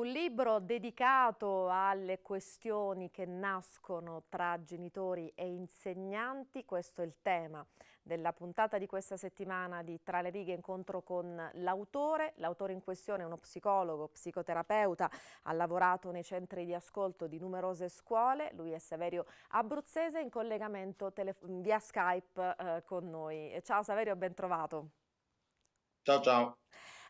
Un libro dedicato alle questioni che nascono tra genitori e insegnanti, questo è il tema della puntata di questa settimana di Tra le righe incontro con l'autore. L'autore in questione è uno psicologo, psicoterapeuta, ha lavorato nei centri di ascolto di numerose scuole, lui è Saverio Abruzzese in collegamento via Skype eh, con noi. Ciao Saverio, ben trovato. Ciao ciao.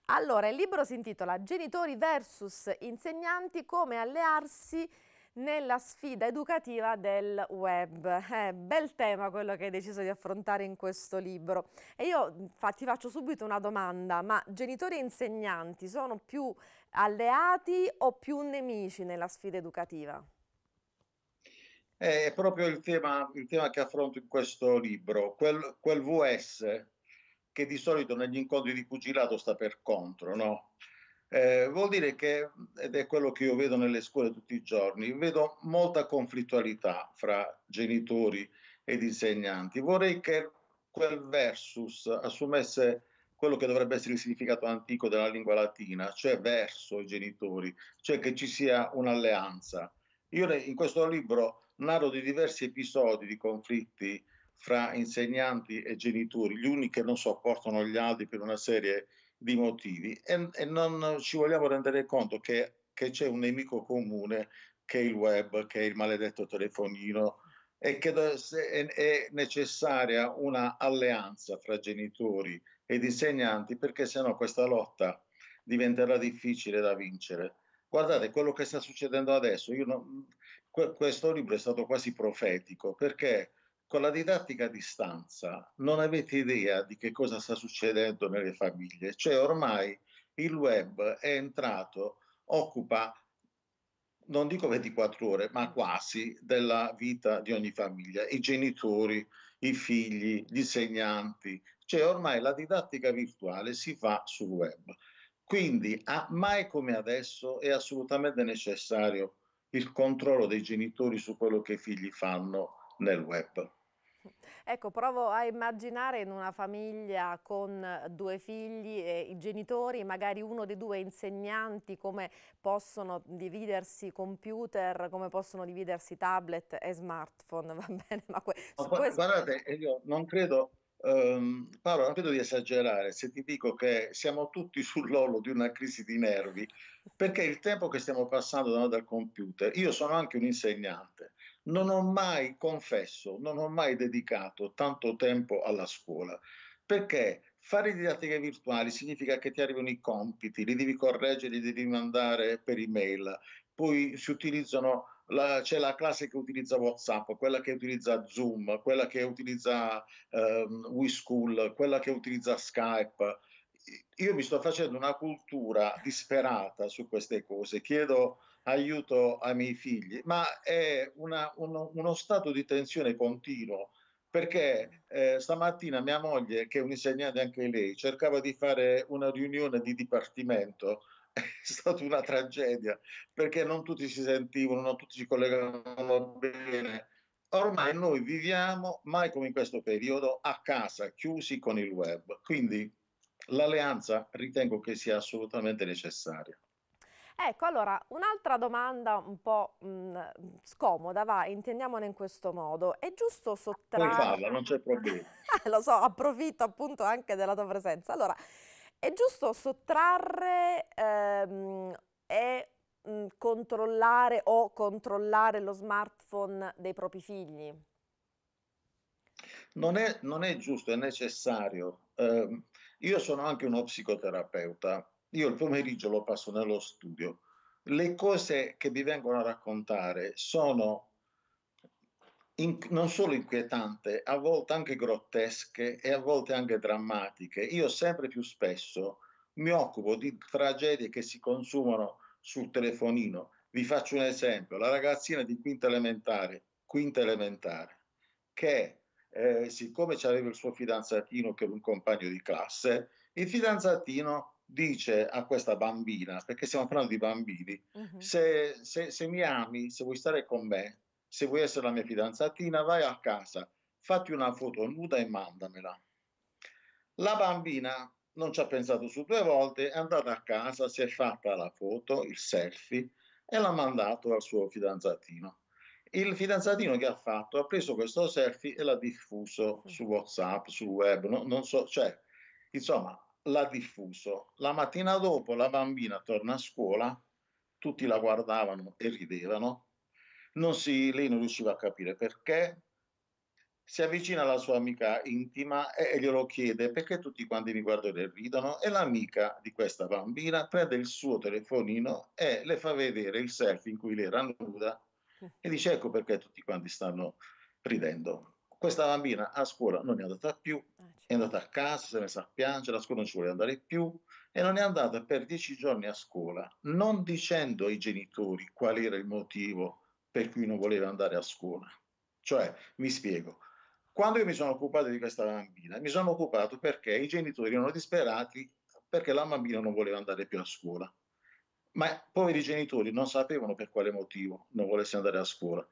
Allora, il libro si intitola Genitori versus insegnanti, come allearsi nella sfida educativa del web. Eh, bel tema quello che hai deciso di affrontare in questo libro. E io infatti faccio subito una domanda, ma genitori e insegnanti sono più alleati o più nemici nella sfida educativa? È proprio il tema, il tema che affronto in questo libro, quel, quel VS, che di solito negli incontri di pugilato sta per contro, no? Eh, vuol dire che, ed è quello che io vedo nelle scuole tutti i giorni, vedo molta conflittualità fra genitori ed insegnanti. Vorrei che quel versus assumesse quello che dovrebbe essere il significato antico della lingua latina, cioè verso i genitori, cioè che ci sia un'alleanza. Io in questo libro narro di diversi episodi di conflitti fra insegnanti e genitori, gli uni che non sopportano gli altri per una serie di motivi e, e non ci vogliamo rendere conto che, che, c'è un nemico comune che è il web, che è il maledetto telefonino e che è necessaria una alleanza fra genitori ed insegnanti perché sennò questa lotta diventerà difficile da vincere. Guardate quello che sta succedendo adesso, non, questo libro è stato quasi profetico perché con la didattica a distanza non avete idea di che cosa sta succedendo nelle famiglie, cioè ormai il web è entrato, occupa non dico 24 ore, ma quasi della vita di ogni famiglia, i genitori, i figli, gli insegnanti, cioè ormai la didattica virtuale si fa sul web. Quindi a mai come adesso è assolutamente necessario il controllo dei genitori su quello che i figli fanno nel web. Ecco, provo a immaginare in una famiglia con due figli e i genitori, magari uno dei due insegnanti, come possono dividersi computer, come possono dividersi tablet e smartphone, va bene? Ma que- no, questo... Guardate, eh, io non credo, Um, ehm, Paolo, non credo di esagerare se ti dico che siamo tutti sull'orlo di una crisi di nervi, perché il tempo che stiamo passando davanti al computer, io sono anche un insegnante, non ho mai, confesso, non ho mai dedicato tanto tempo alla scuola, perché fare didattiche virtuali significa che ti arrivano i compiti, li devi correggere, li devi mandare per email, poi si utilizzano la, c'è la classe che utilizza WhatsApp, quella che utilizza Zoom, quella che utilizza ehm, WeSchool, quella che utilizza Skype. Io mi sto facendo una cultura disperata su queste cose. Chiedo aiuto ai miei figli, ma è una, uno, uno, stato di tensione continuo perché eh, stamattina mia moglie, che è un'insegnante anche lei, cercava di fare una riunione di dipartimento è stata una tragedia perché non tutti si sentivano, non tutti si collegavano bene. Ormai noi viviamo, mai come in questo periodo, a casa, chiusi con il web. Quindi l'alleanza ritengo che sia assolutamente necessaria. Ecco, allora, un'altra domanda un po' mh, mhmm, scomoda, va, intendiamola in questo modo. È giusto sottrarre... Puoi sottrarre... farla, non c'è problema. Lo so, approfitto appunto anche della tua presenza. Allora, è giusto sottrarre ehm, e mh, mhmm, controllare o controllare lo smartphone dei propri figli? Non è, non è giusto, è necessario. Eh, io sono anche uno psicoterapeuta io il pomeriggio lo passo nello studio. Le cose che mi vengono a raccontare sono in, non solo inquietante, a volte anche grottesche e a volte anche drammatiche. Io sempre più spesso mi occupo di tragedie che si consumano sul telefonino. Vi faccio un esempio, la ragazzina di quinta elementare, quinta elementare che eh, siccome c'aveva il suo fidanzatino che era un compagno di classe, il fidanzatino dice a questa bambina, perché stiamo parlando di bambini, uh-huh. se, se, se, mi ami, se vuoi stare con me, se vuoi essere la mia fidanzatina, vai a casa, fatti una foto nuda e mandamela. La bambina non ci ha pensato su due volte, è andata a casa, si è fatta la foto, il selfie, e l'ha mandato al suo fidanzatino. Il fidanzatino che ha fatto ha preso questo selfie e l'ha diffuso mhm. su WhatsApp, sul web, no, non so, cioè, insomma, l'ha diffuso. La mattina dopo la bambina torna a scuola, tutti la guardavano e ridevano, non si, lei non riusciva a capire perché, si avvicina alla sua amica intima e, e glielo chiede perché tutti quanti mi guardano e ridono e l'amica di questa bambina prende il suo telefonino e le fa vedere il selfie in cui lei era nuda e dice ecco perché tutti quanti stanno ridendo. Questa bambina a scuola non è andata più, ah, certo. è andata a casa, se ne sa piangere, a scuola non ci vuole andare più e non è andata per dieci giorni a scuola, non dicendo ai genitori qual era il motivo per cui non voleva andare a scuola. Cioè, mi spiego, quando io mi sono occupato di questa bambina, mi sono occupato perché i genitori erano disperati perché la bambina non voleva andare più a scuola. Ma i poveri genitori non sapevano per quale motivo non volesse andare a scuola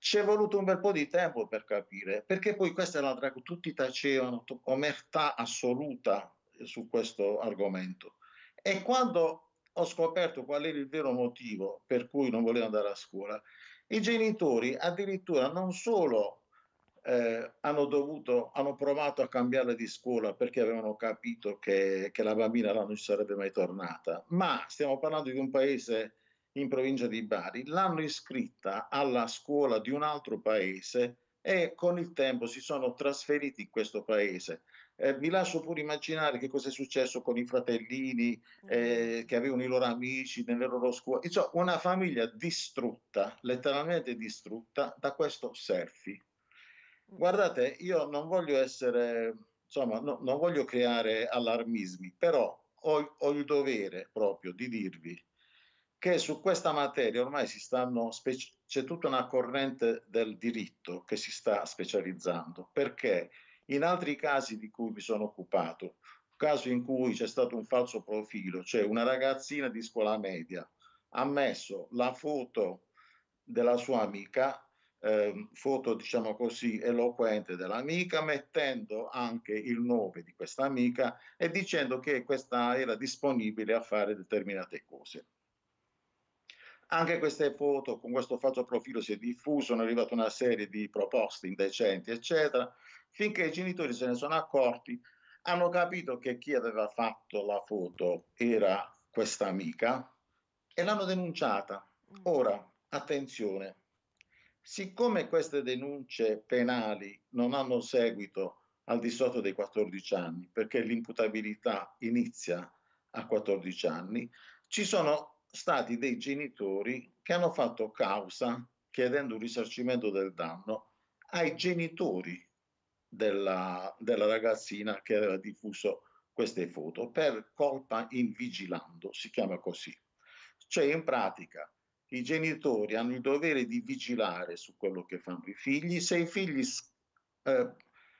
ci è voluto un bel po' di tempo per capire, perché poi questa è era la tutti tacevano, omertà assoluta su questo argomento. E quando ho scoperto qual era il vero motivo per cui non volevo andare a scuola, i genitori addirittura non solo eh, hanno dovuto, hanno provato a cambiare di scuola perché avevano capito che, che la bambina là non ci sarebbe mai tornata, ma stiamo parlando di un paese in provincia di Bari, l'hanno iscritta alla scuola di un altro paese e con il tempo si sono trasferiti in questo paese. Eh, vi lascio pure immaginare che cosa è successo con i fratellini eh, mm. che avevano i loro amici nelle loro scuole. Insomma, una famiglia distrutta, letteralmente distrutta, da questo selfie. Mm. Guardate, io non voglio essere, insomma, no, non voglio creare allarmismi, però ho, ho il dovere proprio di dirvi che su questa materia ormai si stanno speci- c'è tutta una corrente del diritto che si sta specializzando, perché in altri casi di cui mi sono occupato, caso in cui c'è stato un falso profilo, cioè una ragazzina di scuola media ha messo la foto della sua amica, eh, foto diciamo così eloquente dell'amica, mettendo anche il nome di questa amica e dicendo che questa era disponibile a fare determinate cose. Anche queste foto con questo falso profilo si è diffuso, sono arrivate una serie di proposte indecenti, eccetera, finché i genitori se ne sono accorti, hanno capito che chi aveva fatto la foto era questa amica e l'hanno denunciata. Mm. Ora, attenzione, siccome queste denunce penali non hanno seguito al di sotto dei 14 anni, perché l'imputabilità inizia a 14 anni, ci sono stati dei genitori che hanno fatto causa chiedendo un risarcimento del danno ai genitori della, della ragazzina che aveva diffuso queste foto per colpa in vigilando, si chiama così. Cioè in pratica i genitori hanno il dovere di vigilare su quello che fanno i figli, se i figli eh,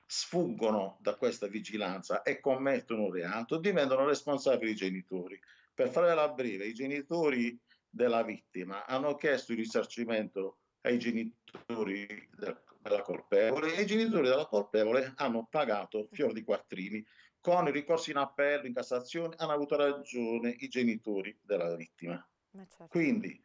sfuggono da questa vigilanza e commettono un reato, diventano responsabili i genitori. Per fare la breve, i genitori della vittima hanno chiesto il risarcimento ai genitori della colpevole e i genitori della colpevole hanno pagato fior di quattrini. Con i ricorsi in appello, in Cassazione, hanno avuto ragione i genitori della vittima. Certo. Quindi,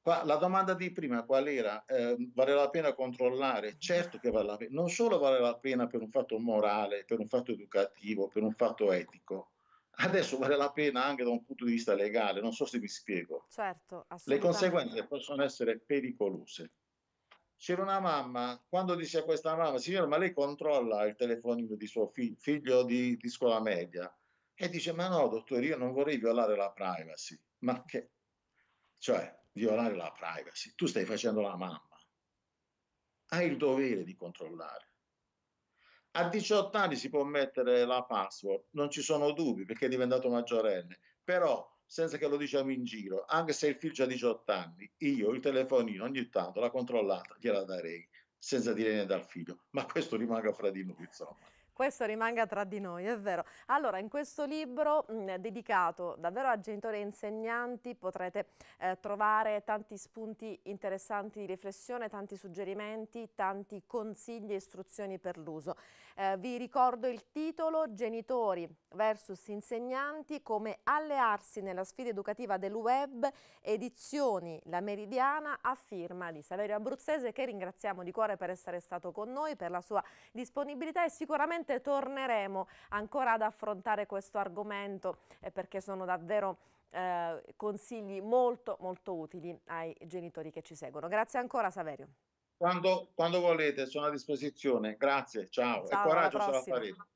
qua, la domanda di prima qual era? Eh, vale la pena controllare? Certo che vale la pena, non solo vale la pena per un fatto morale, per un fatto educativo, per un fatto etico, adesso vale la pena anche da un punto di vista legale, non so se mi spiego. Certo, Le conseguenze possono essere pericolose. C'era una mamma, quando dice a questa mamma, signora, ma lei controlla il telefonino di suo figlio, figlio di, di scuola media? E dice, ma no, dottore, io non vorrei violare la privacy. Ma che? Cioè, violare la privacy. Tu stai facendo la mamma. Hai il dovere di controllare a 18 anni si può mettere la password, non ci sono dubbi perché è diventato maggiorenne, però senza che lo diciamo in giro, anche se il figlio ha 18 anni, io il telefonino ogni tanto la controllata gliela darei senza dire niente al figlio, ma questo rimanga fra di noi, insomma. Questo rimanga tra di noi, è vero. Allora, in questo libro mh, mm, dedicato davvero a genitori e insegnanti potrete eh, trovare tanti spunti interessanti di riflessione, tanti suggerimenti, tanti consigli e istruzioni per l'uso. Eh, vi ricordo il titolo Genitori versus insegnanti, come allearsi nella sfida educativa del web, edizioni La Meridiana a firma di Saverio Abruzzese che ringraziamo di cuore per essere stato con noi, per la sua disponibilità e sicuramente torneremo ancora ad affrontare questo argomento eh, perché sono davvero eh, consigli molto molto utili ai genitori che ci seguono. Grazie ancora Saverio quando, quando volete sono a disposizione. Grazie, ciao, ciao e coraggio la parete.